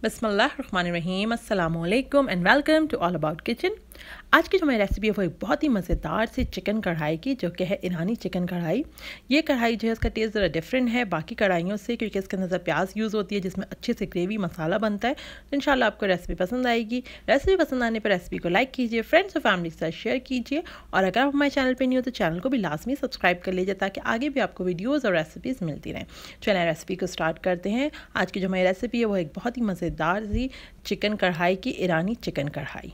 Bismillah Rahman Rahim. Assalamu alaikum and welcome to All About Kitchen. आज की जो मेरी रेसिपी है वो एक बहुत ही मज़ेदार सी चिकन कढ़ाई की जो कि है ईरानी चिकन कढ़ाई ये कढ़ाई जो है इसका टेस्ट ज़रा डिफरेंट है बाकी कढ़ाइयों से क्योंकि इसके अंदर प्याज यूज़ होती है जिसमें अच्छे से ग्रेवी मसाला बनता है तो इन आपको रेसिपी पसंद आएगी रेसिपी पसंद आने पर रेसिपी को लाइक कीजिए फ्रेंड्स और फैमिली के साथ शेयर कीजिए और अगर आप हमारे चैनल पर नहीं हो तो चैनल को भी लास्ट में सब्सक्राइब कर लीजिए ताकि आगे भी आपको वीडियोज़ और रेसिपीज़ मिलती रहें चलें रेसिपी को स्टार्ट करते हैं आज की जो हमारी रेसिपी है वो एक बहुत ही मज़ेदार सी चिकन कढ़ाई की ईरानी चिकन कढ़ाई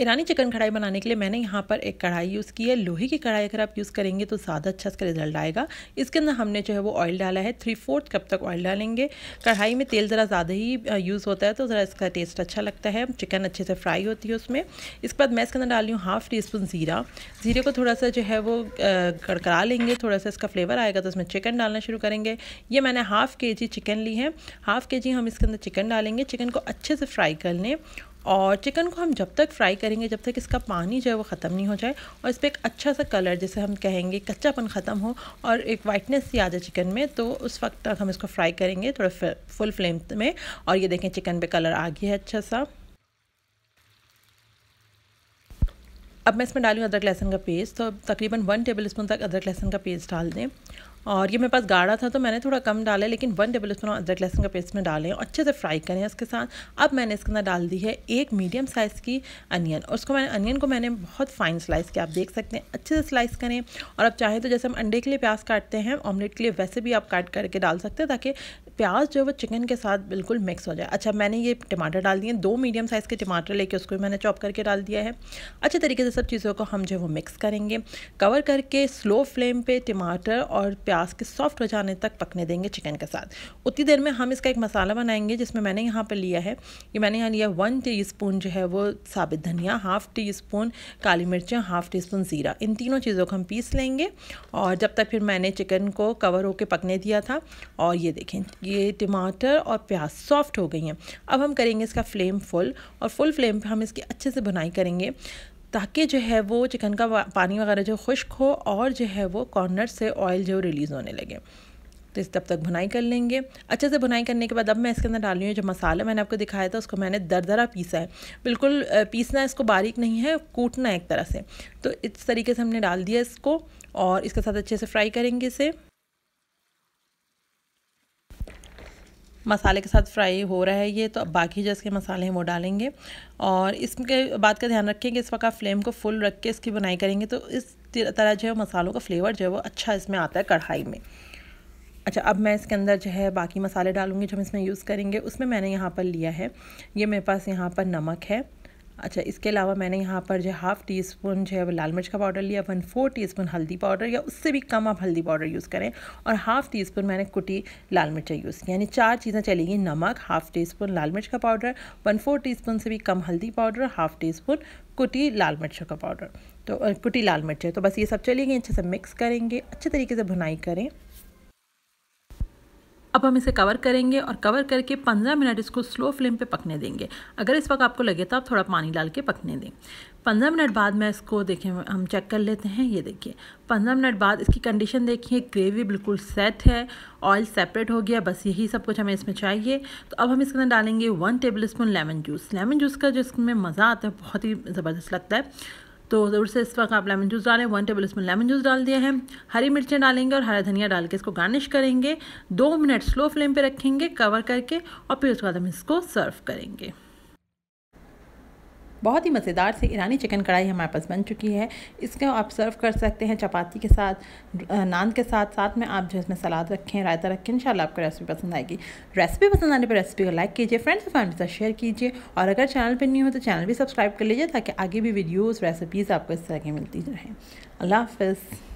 ईरानी चिकन कढ़ाई बनाने के लिए मैंने यहाँ पर एक कढ़ाई यूज़ की है लोहे की कढ़ाई अगर आप यूज़ करेंगे तो ज़्यादा अच्छा इसका रिजल्ट आएगा इसके अंदर हमने जो है वो ऑयल डाला है थ्री फोर्थ कप तक ऑयल डालेंगे कढ़ाई में तेल ज़रा ज़्यादा ही यूज़ होता है तो ज़रा इसका टेस्ट अच्छा लगता है चिकन अच्छे से फ्राई होती है उसमें इसके बाद मैं इसके अंदर डाली हूँ हाफ़ टी स्पून ज़ीरा ज़ीरे को थोड़ा सा जो है वो गड़कड़ा लेंगे थोड़ा सा इसका फ्लेवर आएगा तो इसमें चिकन डालना शुरू करेंगे ये मैंने हाफ़ के जी चिकन ली है हाफ़ के जी हम इसके अंदर चिकन डालेंगे चिकन को अच्छे से फ्राई कर लें और चिकन को हम जब तक फ्राई करेंगे जब तक इसका पानी जो है वो ख़त्म नहीं हो जाए और इस पर एक अच्छा सा कलर जैसे हम कहेंगे कच्चापन ख़त्म हो और एक वाइटनेस सी आ जाए चिकन में तो उस वक्त तक हम इसको फ्राई करेंगे थोड़ा फुल फ्लेम में और ये देखें चिकन पे कलर आ गया है अच्छा सा अब मैं इसमें डालूँ अदरक लहसुन का पेस्ट तो तकरीबन वन टेबल स्पून तक अदरक लहसन का पेस्ट डाल दें और ये मेरे पास गाढ़ा था तो मैंने थोड़ा कम डाला लेकिन वन टेबल स्पून अदरक लहसुन का पेस्ट में डालें और अच्छे से फ्राई करें इसके साथ अब मैंने इसके अंदर डाल दी है एक मीडियम साइज़ की अनियन और उसको मैंने अनियन को मैंने बहुत फाइन स्लाइस किया आप देख सकते हैं अच्छे से स्लाइस करें और आप चाहें तो जैसे हम अंडे के लिए प्याज काटते हैं ऑमलेट के लिए वैसे भी आप काट करके डाल सकते हैं ताकि प्याज जो है वो चिकन के साथ बिल्कुल मिक्स हो जाए अच्छा मैंने ये टमाटर डाल दिए दो मीडियम साइज़ के टमाटर लेके उसको मैंने चॉप करके डाल दिया है अच्छे तरीके से सब चीज़ों को हम जो है वो मिक्स करेंगे कवर करके स्लो फ्लेम पे टमाटर और प्याज के सॉफ्ट हो जाने तक पकने देंगे चिकन के साथ उतनी देर में हम इसका एक मसाला बनाएंगे जिसमें मैंने यहाँ पर लिया है ये मैंने यहाँ लिया वन टी जो है वो साबित धनिया हाफ़ टी स्पून काली मिर्चें हाफ़ टी स्पून ज़ीरा इन तीनों चीज़ों को हम पीस लेंगे और जब तक फिर मैंने चिकन को कवर होकर पकने दिया था और ये देखें ये टमाटर और प्याज सॉफ्ट हो गई हैं अब हम करेंगे इसका फ्लेम फुल और फुल फ्लेम पे हम इसकी अच्छे से बुनाई करेंगे ताकि जो है वो चिकन का पानी वगैरह जो खुश्क हो और जो है वो कॉर्नर से ऑयल जो रिलीज़ होने लगे तो इस तब तक भुनाई कर लेंगे अच्छे से भुनाई करने के बाद अब मैं इसके अंदर डाल रही हूँ जो मसाला मैंने आपको दिखाया था उसको मैंने दरदरा पीसा है बिल्कुल पीसना इसको बारीक नहीं है कूटना है एक तरह से तो इस तरीके से हमने डाल दिया इसको और इसके साथ अच्छे से फ्राई करेंगे इसे मसाले के साथ फ्राई हो रहा है ये तो अब बाकी जो इसके मसाले हैं वो डालेंगे और इसके बात का ध्यान रखें कि इस वक्त फ्लेम को फुल रख के इसकी बनाई करेंगे तो इस तरह जो है मसालों का फ्लेवर जो है वो अच्छा इसमें आता है कढ़ाई में अच्छा अब मैं इसके अंदर जो है बाकी मसाले डालूंगी जो हम इसमें यूज़ करेंगे उसमें मैंने यहाँ पर लिया है ये मेरे पास यहाँ पर नमक है अच्छा इसके अलावा मैंने यहाँ पर जो हाफ़ टी स्पून जो है वो लाल मिर्च का पाउडर लिया वन फोर टी स्पून हल्दी पाउडर या उससे भी कम आप हल्दी पाउडर यूज़ करें और हाफ़ टी स्पून मैंने कुटी लाल मिर्च यूज़ की यानी चार चीज़ें चलेंगी नमक हाफ़ टी स्पून लाल मिर्च का powder one four teaspoon से भी कम हल्दी पाउडर हाफ़ टी स्पून कुटी लाल मिर्चों का पाउडर तो कुटी लाल मिर्चें तो बस ये सब चलेंगे अच्छे से मिक्स करेंगे अच्छे तरीके से भुनाई करें अब हम इसे कवर करेंगे और कवर करके 15 मिनट इसको स्लो फ्लेम पे पकने देंगे अगर इस वक्त आपको लगे तो आप थोड़ा पानी डाल के पकने दें 15 मिनट बाद मैं इसको देखें हम चेक कर लेते हैं ये देखिए 15 मिनट बाद इसकी कंडीशन देखिए ग्रेवी बिल्कुल सेट है ऑयल सेपरेट हो गया बस यही सब कुछ हमें इसमें चाहिए तो अब हम इसके अंदर डालेंगे one tablespoon lemon juice lemon juice का जो इसमें मज़ा आता है बहुत ही ज़बरदस्त लगता है तो ज़रूर से इस वक्त आप लेमन जूस डालें one tablespoon lemon juice डाल दिया है हरी मिर्चें डालेंगे और हरा धनिया डाल के इसको गार्निश करेंगे दो मिनट स्लो फ्लेम पर रखेंगे कवर करके और फिर उसके बाद हम इसको सर्व करेंगे बहुत ही मज़ेदार सी ईरानी चिकन कढ़ाई हमारे पास बन चुकी है इसको आप सर्व कर सकते हैं चपाती के साथ नान के साथ साथ में आप जो इसमें सलाद रखें रायता रखें इन आपको रेसिपी पसंद आएगी रेसिपी पसंद आने पर रेसिपी को लाइक कीजिए फ्रेंड्स और फैमिली साथ शेयर कीजिए और अगर चैनल पर नहीं हो तो चैनल भी सब्सक्राइब कर लीजिए ताकि आगे भी वीडियोज़ रेसिपीज़ आपको इस तरह की मिलती रहें अल्लाह हाफ